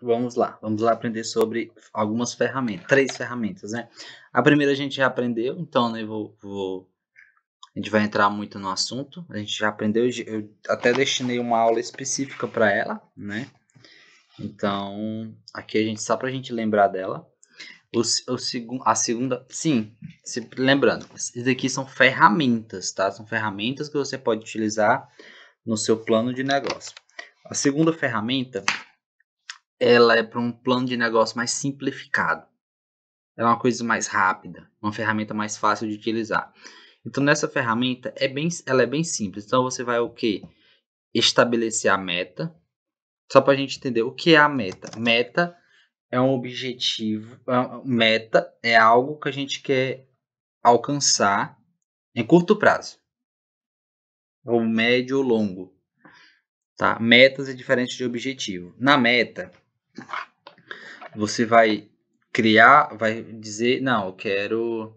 Vamos lá, vamos lá aprender sobre algumas ferramentas, três ferramentas, né? A primeira a gente já aprendeu, então né, vou, vou, a gente vai entrar muito no assunto. A gente já aprendeu, eu até destinei uma aula específica para ela, né? Então aqui a gente só para a gente lembrar dela. O, o a segunda, sim, se, lembrando, isso daqui são ferramentas, tá? São ferramentas que você pode utilizar no seu plano de negócio. A segunda ferramenta ela é para um plano de negócio mais simplificado. Ela é uma coisa mais rápida, uma ferramenta mais fácil de utilizar. Então nessa ferramenta é bem, ela é bem simples. Então você vai o que estabelecer a meta. Só para a gente entender o que é a meta. Meta é um objetivo. É, meta é algo que a gente quer alcançar em curto prazo, ou médio ou longo. Tá? Metas é diferente de objetivo. Na meta, você vai criar, vai dizer, não, eu quero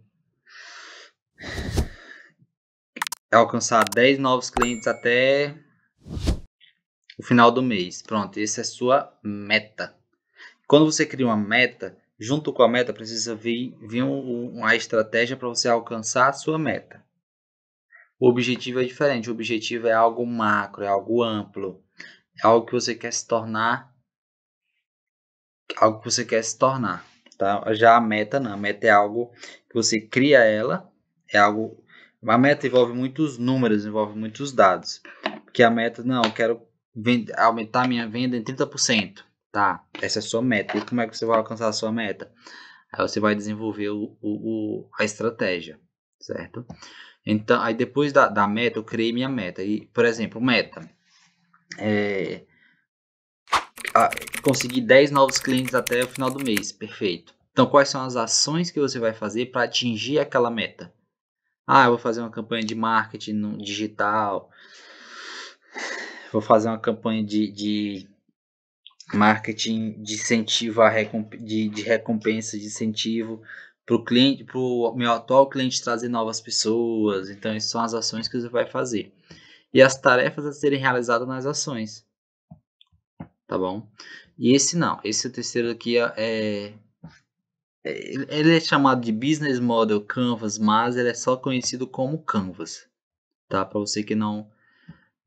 alcançar 10 novos clientes até o final do mês. Pronto, essa é a sua meta. Quando você cria uma meta, junto com a meta precisa vir, vir uma estratégia para você alcançar a sua meta. O objetivo é diferente, o objetivo é algo macro, é algo amplo, é algo que você quer se tornar algo que você quer se tornar, tá? Já a meta não, a meta é algo que você cria ela, é algo a meta envolve muitos números, envolve muitos dados. Porque a meta não, eu quero aumentar minha venda em 30%, tá? Essa é a sua meta. E como é que você vai alcançar a sua meta? Aí você vai desenvolver o, o, o a estratégia, certo? Então, aí depois da, da, meta, eu criei minha meta. E, por exemplo, meta. É, conseguir 10 novos clientes até o final do mês. Perfeito. Então, quais são as ações que você vai fazer para atingir aquela meta? Ah, eu vou fazer uma campanha de marketing digital. Vou fazer uma campanha de, de marketing de incentivo, a recomp de, de recompensa, de incentivo para o cliente, para o meu atual cliente trazer novas pessoas. Então, essas são as ações que você vai fazer. E as tarefas a serem realizadas nas ações tá bom? E esse não, esse terceiro aqui é, é, é, ele é chamado de Business Model Canvas, mas ele é só conhecido como Canvas, tá? Para você que não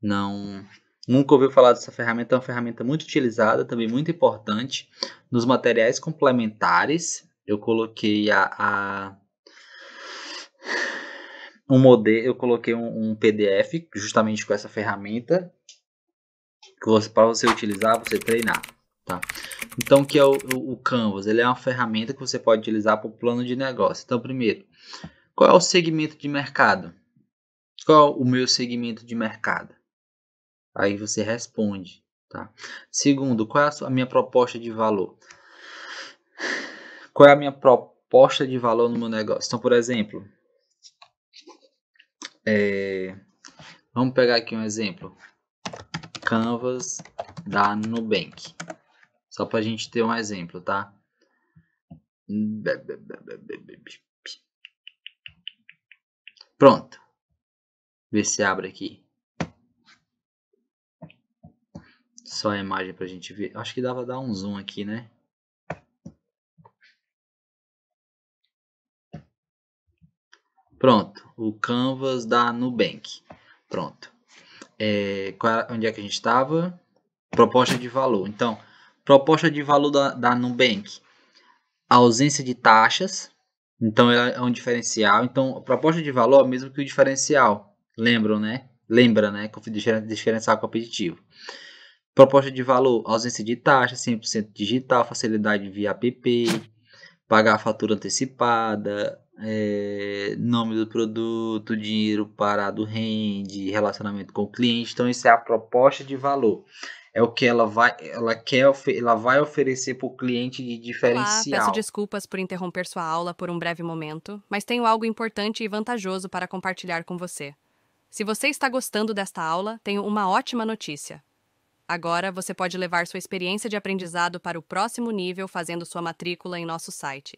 não nunca ouviu falar dessa ferramenta, é uma ferramenta muito utilizada, também muito importante nos materiais complementares. Eu coloquei a, a um modelo, eu coloquei um, um, PDF justamente com essa ferramenta para você utilizar, você treinar. Tá? Então, o que é o, o, Canvas? Ele é uma ferramenta que você pode utilizar para o plano de negócio. Então, primeiro, qual é o segmento de mercado? Qual é o meu segmento de mercado? Aí você responde. Tá? Segundo, qual é a minha proposta de valor? Qual é a minha proposta de valor no meu negócio? Então, por exemplo, é... vamos pegar aqui um exemplo canvas da Nubank. Só para a gente ter um exemplo, tá? Pronto. Ver se abre aqui. Só a imagem para a gente ver. Acho que dava dar um zoom aqui, né? Pronto, o canvas da Nubank. Pronto é, onde é que a gente estava? Proposta de valor. Então, proposta de valor da, da Nubank. A ausência de taxas. Então, é um diferencial. Então, proposta de valor é o mesmo que o diferencial. Lembram, né? Lembra, né? Diferencial competitivo. Proposta de valor, ausência de taxa, 100% digital, facilidade via app, pagar a fatura antecipada, é, nome do produto, dinheiro parado rende, relacionamento com o cliente. Então, isso é a proposta de valor. É o que ela vai, ela quer, ela vai oferecer para o cliente de diferencial. Olá, peço desculpas por interromper sua aula por um breve momento, mas tenho algo importante e vantajoso para compartilhar com você. Se você está gostando desta aula, tenho uma ótima notícia. Agora você pode levar sua experiência de aprendizado para o próximo nível fazendo sua matrícula em nosso site.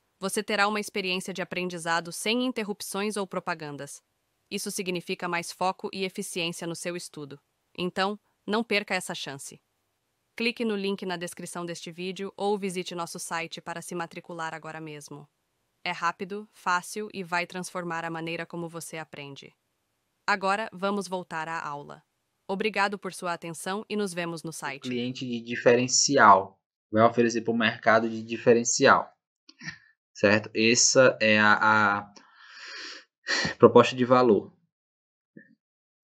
você terá uma experiência de aprendizado sem interrupções ou propagandas. Isso significa mais foco e eficiência no seu estudo. Então, não perca essa chance. Clique no link na descrição deste vídeo ou visite nosso site para se matricular agora mesmo. É rápido, fácil e vai transformar a maneira como você aprende. Agora, vamos voltar à aula. Obrigado por sua atenção e nos vemos no site. Cliente de diferencial. Vai oferecer para o mercado de diferencial certo? Essa é a, a proposta de valor.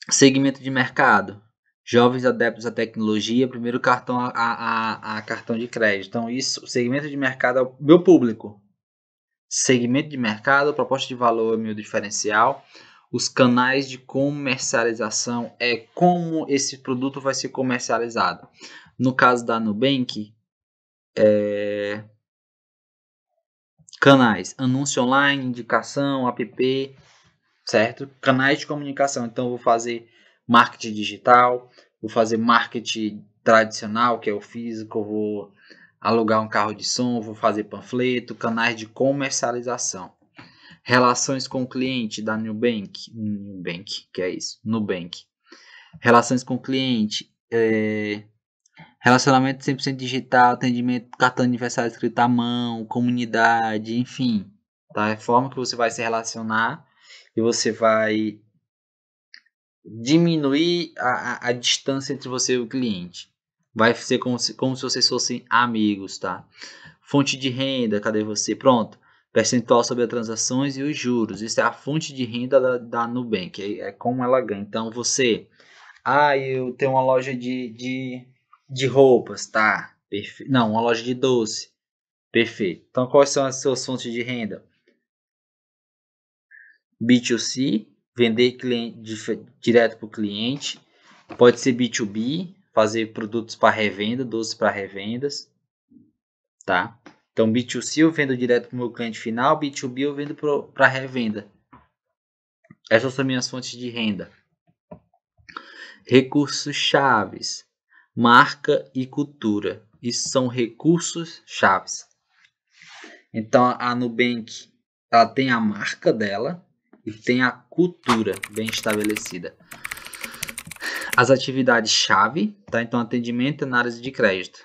Segmento de mercado. Jovens adeptos à tecnologia, primeiro cartão a, a, a cartão de crédito. Então, isso, o segmento de mercado é o meu público. Segmento de mercado, proposta de valor é meu diferencial. Os canais de comercialização é como esse produto vai ser comercializado. No caso da Nubank, é, Canais, anúncio online, indicação, app, certo? Canais de comunicação. Então, vou fazer marketing digital, vou fazer marketing tradicional, que é o físico, vou alugar um carro de som, vou fazer panfleto, canais de comercialização. Relações com o cliente da Nubank, Nubank, que é isso, Nubank. Relações com o cliente, é, Relacionamento 100% digital, atendimento, cartão aniversário escrito à mão, comunidade, enfim. Tá? É a forma que você vai se relacionar e você vai diminuir a, a, a distância entre você e o cliente. Vai ser como se, como se vocês fossem amigos, tá? Fonte de renda, cadê você? Pronto. Percentual sobre as transações e os juros. Isso é a fonte de renda da, da Nubank. É, é como ela ganha. Então você. Ah, eu tenho uma loja de, de de roupas, tá? Perfe... Não, uma loja de doce. Perfeito. Então, quais são as suas fontes de renda? B2C, vender cliente, direto para o cliente. Pode ser B2B, fazer produtos para revenda, doces para revendas. Tá? Então, B2C eu vendo direto para o meu cliente final, B2B eu vendo para revenda. Essas são minhas fontes de renda. Recursos chaves marca e cultura. Isso são recursos chaves. Então a Nubank ela tem a marca dela e tem a cultura bem estabelecida. As atividades chave, tá? Então atendimento e análise de crédito.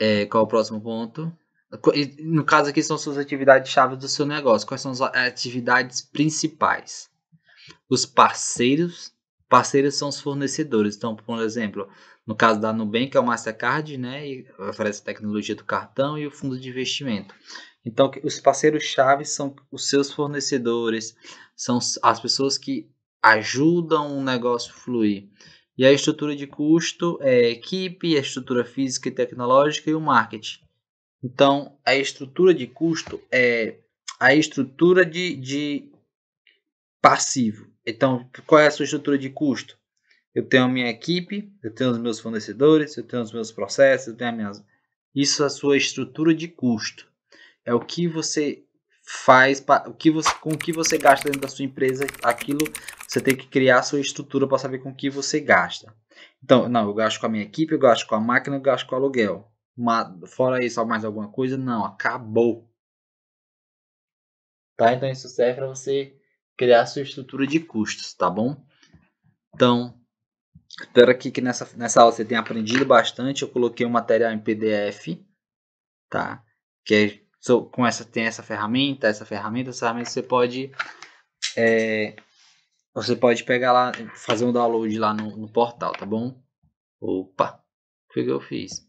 É, qual é o próximo ponto? No caso aqui são suas atividades chave do seu negócio. Quais são as atividades principais? Os parceiros Parceiros são os fornecedores. Então, por exemplo, no caso da Nubank é o Mastercard, né, e oferece a tecnologia do cartão e o fundo de investimento. Então, os parceiros-chave são os seus fornecedores, são as pessoas que ajudam o negócio fluir. E a estrutura de custo é a equipe, a estrutura física e tecnológica e o marketing. Então, a estrutura de custo é a estrutura de, de passivo. Então, qual é a sua estrutura de custo? Eu tenho a minha equipe, eu tenho os meus fornecedores, eu tenho os meus processos, eu tenho a minha... Isso é a sua estrutura de custo. É o que você faz, pra, o que você, com o que você gasta dentro da sua empresa, aquilo você tem que criar a sua estrutura para saber com o que você gasta. Então, não, eu gasto com a minha equipe, eu gasto com a máquina, eu gasto com o aluguel. fora isso, mais alguma coisa? Não, acabou. Tá? Então isso serve para você criar sua estrutura de custos, tá bom? Então, espero aqui que nessa, nessa aula você tenha aprendido bastante. Eu coloquei o um material em PDF, tá? Que é, so, com essa, tem essa ferramenta, essa ferramenta, essa ferramenta você pode... É, você pode pegar lá, fazer um download lá no, no portal, tá bom? Opa, o que eu fiz?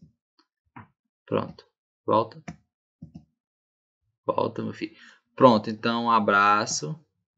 Pronto, volta. Volta, meu filho. Pronto, então um abraço.